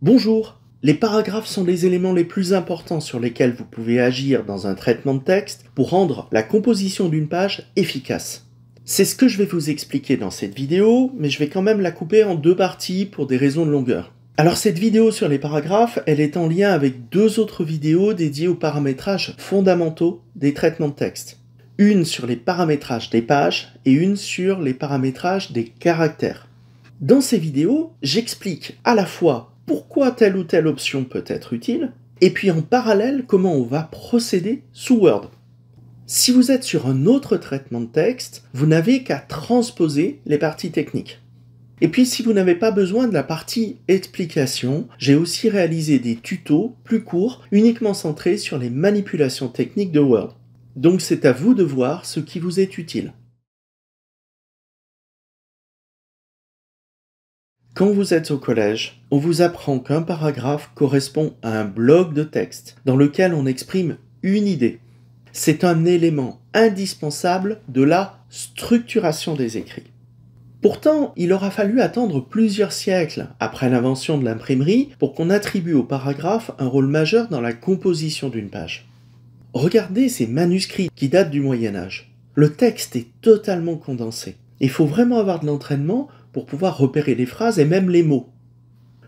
Bonjour Les paragraphes sont les éléments les plus importants sur lesquels vous pouvez agir dans un traitement de texte pour rendre la composition d'une page efficace. C'est ce que je vais vous expliquer dans cette vidéo, mais je vais quand même la couper en deux parties pour des raisons de longueur. Alors cette vidéo sur les paragraphes, elle est en lien avec deux autres vidéos dédiées aux paramétrages fondamentaux des traitements de texte. Une sur les paramétrages des pages et une sur les paramétrages des caractères. Dans ces vidéos, j'explique à la fois pourquoi telle ou telle option peut être utile, et puis en parallèle comment on va procéder sous Word. Si vous êtes sur un autre traitement de texte, vous n'avez qu'à transposer les parties techniques. Et puis si vous n'avez pas besoin de la partie explication, j'ai aussi réalisé des tutos plus courts, uniquement centrés sur les manipulations techniques de Word. Donc c'est à vous de voir ce qui vous est utile. Quand vous êtes au collège, on vous apprend qu'un paragraphe correspond à un bloc de texte dans lequel on exprime une idée. C'est un élément indispensable de la structuration des écrits. Pourtant, il aura fallu attendre plusieurs siècles après l'invention de l'imprimerie pour qu'on attribue au paragraphe un rôle majeur dans la composition d'une page. Regardez ces manuscrits qui datent du Moyen Âge. Le texte est totalement condensé. Il faut vraiment avoir de l'entraînement pour pouvoir repérer les phrases et même les mots.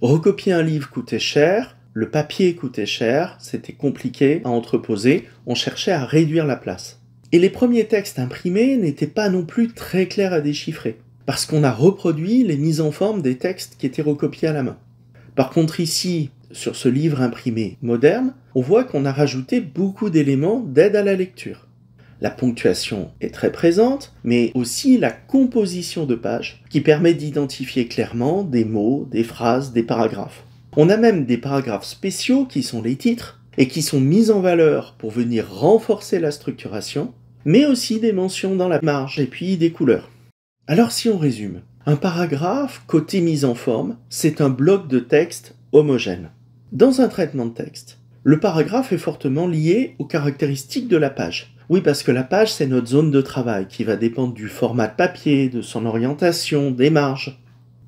Recopier un livre coûtait cher, le papier coûtait cher, c'était compliqué à entreposer, on cherchait à réduire la place. Et les premiers textes imprimés n'étaient pas non plus très clairs à déchiffrer, parce qu'on a reproduit les mises en forme des textes qui étaient recopiés à la main. Par contre ici, sur ce livre imprimé moderne, on voit qu'on a rajouté beaucoup d'éléments d'aide à la lecture. La ponctuation est très présente, mais aussi la composition de page, qui permet d'identifier clairement des mots, des phrases, des paragraphes. On a même des paragraphes spéciaux qui sont les titres, et qui sont mis en valeur pour venir renforcer la structuration, mais aussi des mentions dans la marge et puis des couleurs. Alors si on résume, un paragraphe côté mise en forme, c'est un bloc de texte homogène. Dans un traitement de texte, le paragraphe est fortement lié aux caractéristiques de la page, oui, parce que la page, c'est notre zone de travail qui va dépendre du format de papier, de son orientation, des marges.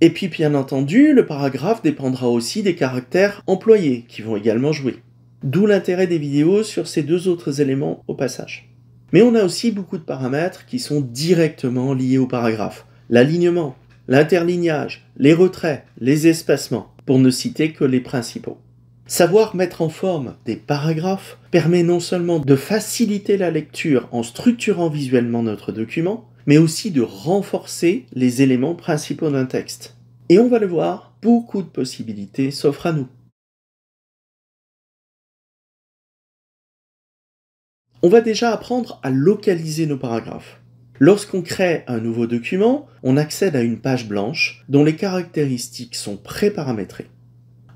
Et puis, bien entendu, le paragraphe dépendra aussi des caractères employés qui vont également jouer. D'où l'intérêt des vidéos sur ces deux autres éléments au passage. Mais on a aussi beaucoup de paramètres qui sont directement liés au paragraphe. L'alignement, l'interlignage, les retraits, les espacements, pour ne citer que les principaux. Savoir mettre en forme des paragraphes permet non seulement de faciliter la lecture en structurant visuellement notre document, mais aussi de renforcer les éléments principaux d'un texte. Et on va le voir, beaucoup de possibilités s'offrent à nous. On va déjà apprendre à localiser nos paragraphes. Lorsqu'on crée un nouveau document, on accède à une page blanche dont les caractéristiques sont préparamétrées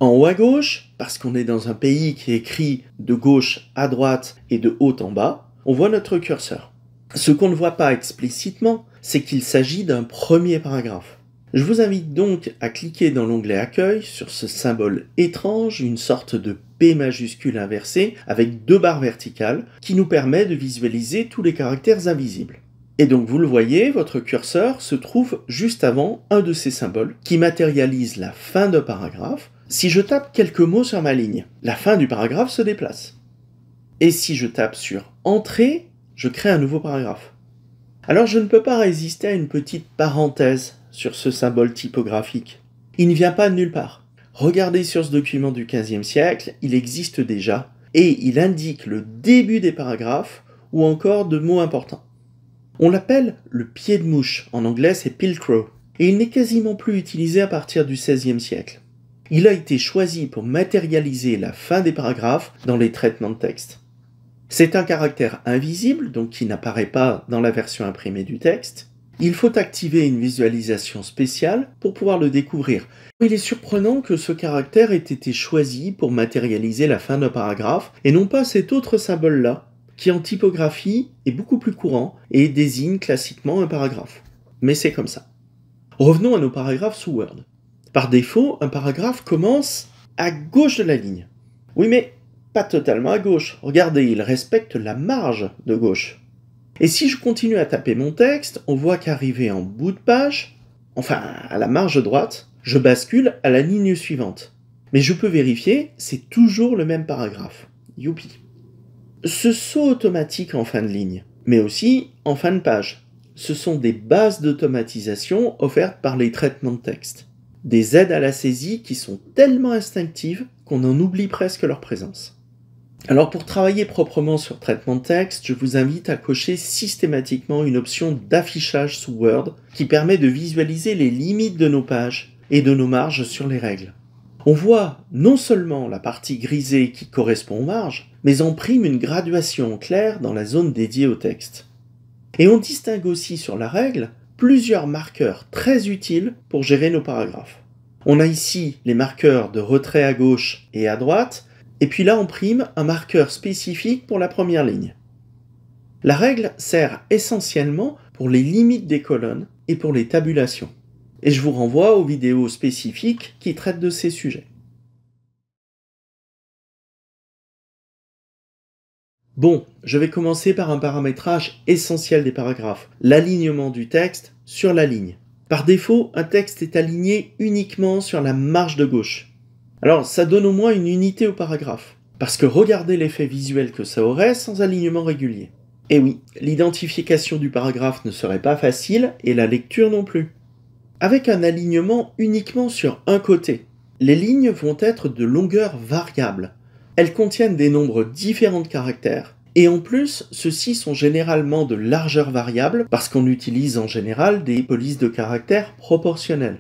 en haut à gauche, parce qu'on est dans un pays qui écrit de gauche à droite et de haut en bas, on voit notre curseur. Ce qu'on ne voit pas explicitement, c'est qu'il s'agit d'un premier paragraphe. Je vous invite donc à cliquer dans l'onglet Accueil sur ce symbole étrange, une sorte de P majuscule inversé avec deux barres verticales qui nous permet de visualiser tous les caractères invisibles. Et donc vous le voyez, votre curseur se trouve juste avant un de ces symboles qui matérialise la fin d'un paragraphe si je tape quelques mots sur ma ligne, la fin du paragraphe se déplace. Et si je tape sur Entrée, je crée un nouveau paragraphe. Alors je ne peux pas résister à une petite parenthèse sur ce symbole typographique. Il ne vient pas de nulle part. Regardez sur ce document du XVe siècle, il existe déjà, et il indique le début des paragraphes ou encore de mots importants. On l'appelle le pied de mouche, en anglais c'est pilcrow, et il n'est quasiment plus utilisé à partir du XVIe siècle il a été choisi pour matérialiser la fin des paragraphes dans les traitements de texte. C'est un caractère invisible, donc qui n'apparaît pas dans la version imprimée du texte. Il faut activer une visualisation spéciale pour pouvoir le découvrir. Il est surprenant que ce caractère ait été choisi pour matérialiser la fin d'un paragraphe et non pas cet autre symbole-là, qui en typographie est beaucoup plus courant et désigne classiquement un paragraphe. Mais c'est comme ça. Revenons à nos paragraphes sous Word. Par défaut, un paragraphe commence à gauche de la ligne. Oui, mais pas totalement à gauche. Regardez, il respecte la marge de gauche. Et si je continue à taper mon texte, on voit qu'arrivé en bout de page, enfin à la marge droite, je bascule à la ligne suivante. Mais je peux vérifier, c'est toujours le même paragraphe. Youpi. Ce saut automatique en fin de ligne, mais aussi en fin de page, ce sont des bases d'automatisation offertes par les traitements de texte des aides à la saisie qui sont tellement instinctives qu'on en oublie presque leur présence. Alors pour travailler proprement sur traitement de texte, je vous invite à cocher systématiquement une option d'affichage sous Word qui permet de visualiser les limites de nos pages et de nos marges sur les règles. On voit non seulement la partie grisée qui correspond aux marges, mais en prime une graduation claire dans la zone dédiée au texte. Et on distingue aussi sur la règle plusieurs marqueurs très utiles pour gérer nos paragraphes. On a ici les marqueurs de retrait à gauche et à droite, et puis là on prime un marqueur spécifique pour la première ligne. La règle sert essentiellement pour les limites des colonnes et pour les tabulations. Et je vous renvoie aux vidéos spécifiques qui traitent de ces sujets. Bon, je vais commencer par un paramétrage essentiel des paragraphes, l'alignement du texte sur la ligne. Par défaut, un texte est aligné uniquement sur la marge de gauche. Alors, ça donne au moins une unité au paragraphe. Parce que regardez l'effet visuel que ça aurait sans alignement régulier. Et eh oui, l'identification du paragraphe ne serait pas facile et la lecture non plus. Avec un alignement uniquement sur un côté, les lignes vont être de longueur variable, elles contiennent des nombres différents de caractères, et en plus, ceux-ci sont généralement de largeur variable parce qu'on utilise en général des polices de caractères proportionnelles.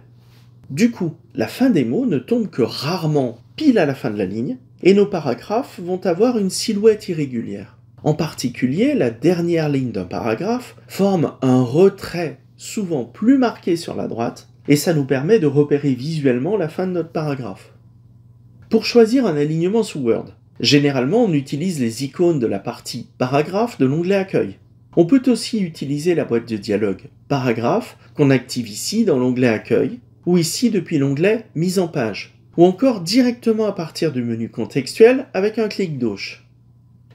Du coup, la fin des mots ne tombe que rarement pile à la fin de la ligne, et nos paragraphes vont avoir une silhouette irrégulière. En particulier, la dernière ligne d'un paragraphe forme un retrait souvent plus marqué sur la droite, et ça nous permet de repérer visuellement la fin de notre paragraphe. Pour choisir un alignement sous Word, généralement on utilise les icônes de la partie paragraphe de l'onglet accueil. On peut aussi utiliser la boîte de dialogue paragraphe qu'on active ici dans l'onglet accueil ou ici depuis l'onglet mise en page ou encore directement à partir du menu contextuel avec un clic gauche.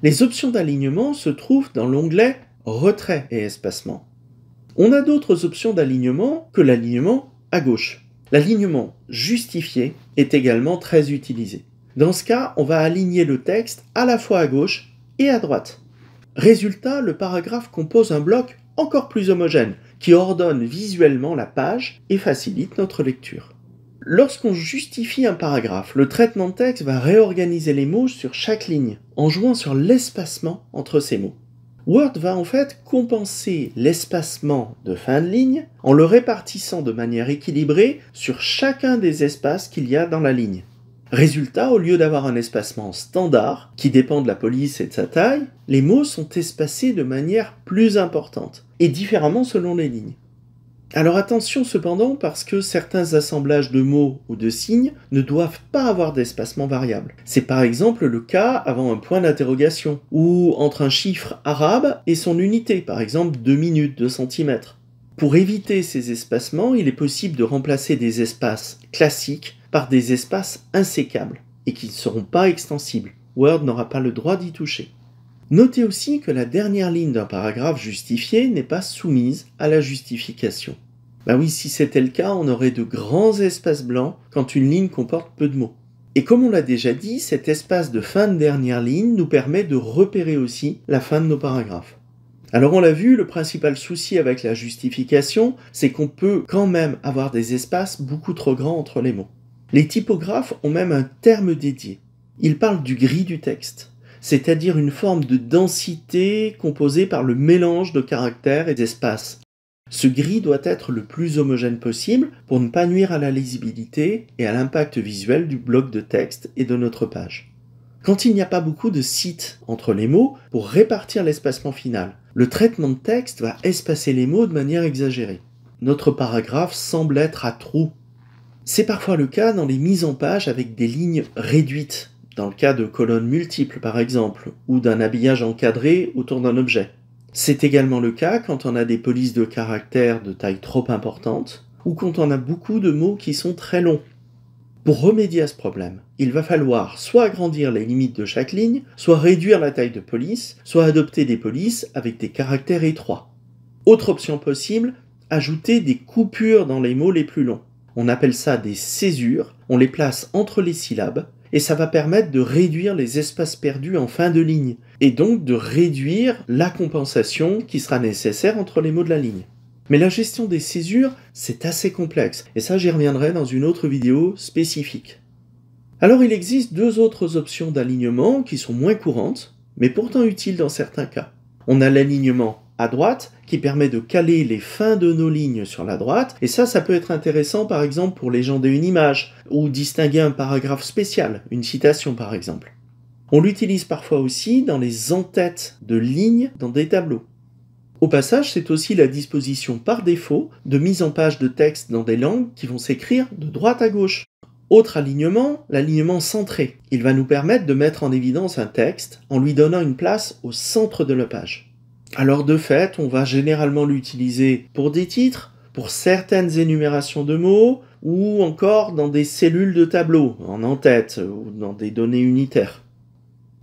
Les options d'alignement se trouvent dans l'onglet retrait et espacement. On a d'autres options d'alignement que l'alignement à gauche. L'alignement justifié est également très utilisé. Dans ce cas, on va aligner le texte à la fois à gauche et à droite. Résultat, le paragraphe compose un bloc encore plus homogène, qui ordonne visuellement la page et facilite notre lecture. Lorsqu'on justifie un paragraphe, le traitement de texte va réorganiser les mots sur chaque ligne, en jouant sur l'espacement entre ces mots. Word va en fait compenser l'espacement de fin de ligne en le répartissant de manière équilibrée sur chacun des espaces qu'il y a dans la ligne. Résultat, au lieu d'avoir un espacement standard, qui dépend de la police et de sa taille, les mots sont espacés de manière plus importante, et différemment selon les lignes. Alors attention cependant parce que certains assemblages de mots ou de signes ne doivent pas avoir d'espacement variable. C'est par exemple le cas avant un point d'interrogation ou entre un chiffre arabe et son unité, par exemple 2 minutes, 2 cm. Pour éviter ces espacements, il est possible de remplacer des espaces classiques par des espaces insécables et qui ne seront pas extensibles. Word n'aura pas le droit d'y toucher. Notez aussi que la dernière ligne d'un paragraphe justifié n'est pas soumise à la justification. Ben oui, si c'était le cas, on aurait de grands espaces blancs quand une ligne comporte peu de mots. Et comme on l'a déjà dit, cet espace de fin de dernière ligne nous permet de repérer aussi la fin de nos paragraphes. Alors on l'a vu, le principal souci avec la justification, c'est qu'on peut quand même avoir des espaces beaucoup trop grands entre les mots. Les typographes ont même un terme dédié. Ils parlent du gris du texte, c'est-à-dire une forme de densité composée par le mélange de caractères et d'espaces ce gris doit être le plus homogène possible pour ne pas nuire à la lisibilité et à l'impact visuel du bloc de texte et de notre page. Quand il n'y a pas beaucoup de sites entre les mots pour répartir l'espacement final, le traitement de texte va espacer les mots de manière exagérée. Notre paragraphe semble être à trous. C'est parfois le cas dans les mises en page avec des lignes réduites, dans le cas de colonnes multiples par exemple, ou d'un habillage encadré autour d'un objet. C'est également le cas quand on a des polices de caractères de taille trop importante ou quand on a beaucoup de mots qui sont très longs. Pour remédier à ce problème, il va falloir soit agrandir les limites de chaque ligne, soit réduire la taille de police, soit adopter des polices avec des caractères étroits. Autre option possible, ajouter des coupures dans les mots les plus longs. On appelle ça des césures, on les place entre les syllabes, et ça va permettre de réduire les espaces perdus en fin de ligne, et donc de réduire la compensation qui sera nécessaire entre les mots de la ligne. Mais la gestion des césures, c'est assez complexe, et ça j'y reviendrai dans une autre vidéo spécifique. Alors il existe deux autres options d'alignement qui sont moins courantes, mais pourtant utiles dans certains cas. On a l'alignement à droite qui permet de caler les fins de nos lignes sur la droite. Et ça, ça peut être intéressant par exemple pour légender une image ou distinguer un paragraphe spécial, une citation par exemple. On l'utilise parfois aussi dans les entêtes de lignes dans des tableaux. Au passage, c'est aussi la disposition par défaut de mise en page de texte dans des langues qui vont s'écrire de droite à gauche. Autre alignement, l'alignement centré. Il va nous permettre de mettre en évidence un texte en lui donnant une place au centre de la page. Alors de fait, on va généralement l'utiliser pour des titres, pour certaines énumérations de mots, ou encore dans des cellules de tableau, en en-tête, ou dans des données unitaires.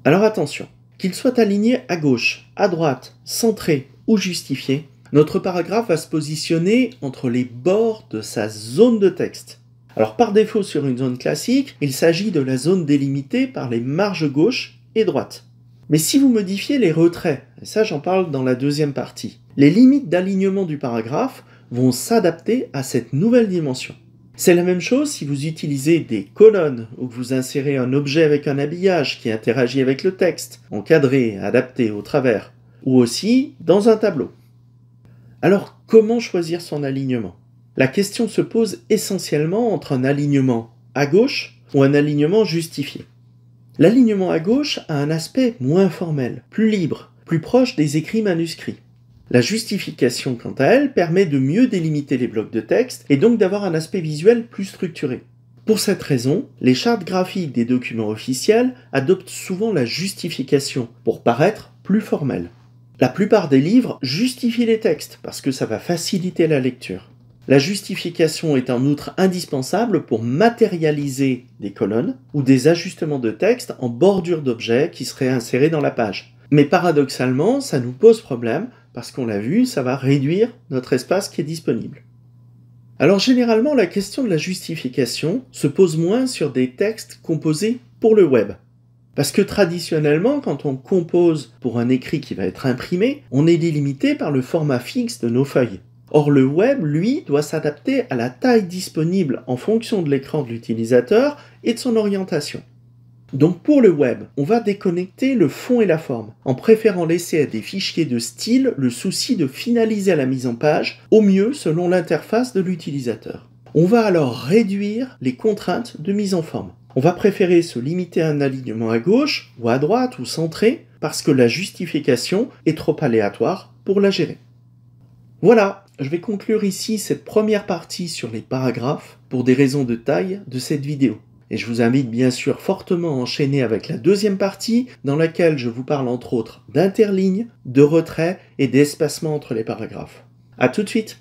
Alors attention, qu'il soit aligné à gauche, à droite, centré ou justifié, notre paragraphe va se positionner entre les bords de sa zone de texte. Alors par défaut sur une zone classique, il s'agit de la zone délimitée par les marges gauche et droite. Mais si vous modifiez les retraits, et ça j'en parle dans la deuxième partie, les limites d'alignement du paragraphe vont s'adapter à cette nouvelle dimension. C'est la même chose si vous utilisez des colonnes ou que vous insérez un objet avec un habillage qui interagit avec le texte, encadré, adapté au travers, ou aussi dans un tableau. Alors comment choisir son alignement La question se pose essentiellement entre un alignement à gauche ou un alignement justifié. L'alignement à gauche a un aspect moins formel, plus libre, plus proche des écrits manuscrits. La justification, quant à elle, permet de mieux délimiter les blocs de texte et donc d'avoir un aspect visuel plus structuré. Pour cette raison, les chartes graphiques des documents officiels adoptent souvent la justification pour paraître plus formelle. La plupart des livres justifient les textes parce que ça va faciliter la lecture. La justification est en outre indispensable pour matérialiser des colonnes ou des ajustements de texte en bordure d'objets qui seraient insérés dans la page. Mais paradoxalement, ça nous pose problème parce qu'on l'a vu, ça va réduire notre espace qui est disponible. Alors généralement, la question de la justification se pose moins sur des textes composés pour le web. Parce que traditionnellement, quand on compose pour un écrit qui va être imprimé, on est délimité par le format fixe de nos feuilles. Or, le web, lui, doit s'adapter à la taille disponible en fonction de l'écran de l'utilisateur et de son orientation. Donc pour le web, on va déconnecter le fond et la forme, en préférant laisser à des fichiers de style le souci de finaliser la mise en page, au mieux selon l'interface de l'utilisateur. On va alors réduire les contraintes de mise en forme. On va préférer se limiter à un alignement à gauche ou à droite ou centré, parce que la justification est trop aléatoire pour la gérer. Voilà, je vais conclure ici cette première partie sur les paragraphes pour des raisons de taille de cette vidéo. Et je vous invite bien sûr fortement à enchaîner avec la deuxième partie dans laquelle je vous parle entre autres d'interlignes, de retrait et d'espacement entre les paragraphes. A tout de suite